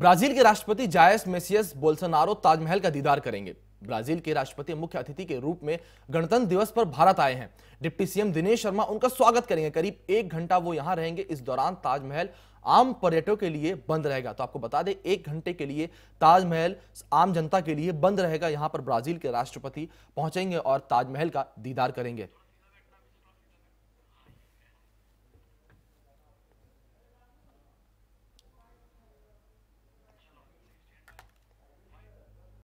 Brazil के राष्ट्रपति Jais messiest Bolsonaro Taj Mahal का दीदार करेंगे ब्राजील के राष्ट्रपति मुख्य अतिथि के रूप में गणतंत्र दिवस पर भारत आए हैं डिप्टी सीएम दिनेश शर्मा उनका स्वागत करेंगे करीब एक घंटा वो यहां रहेंगे इस दौरान ताजमहल आम पर्यटकों के लिए बंद रहेगा तो आपको बता दें एक घंटे के लिए ताजमहल आम जनता के लिए बंद रहेगा यहां पर ब्राजील के राष्ट्रपति पहुंचेंगे और ताजमहल का दीदार करेंगे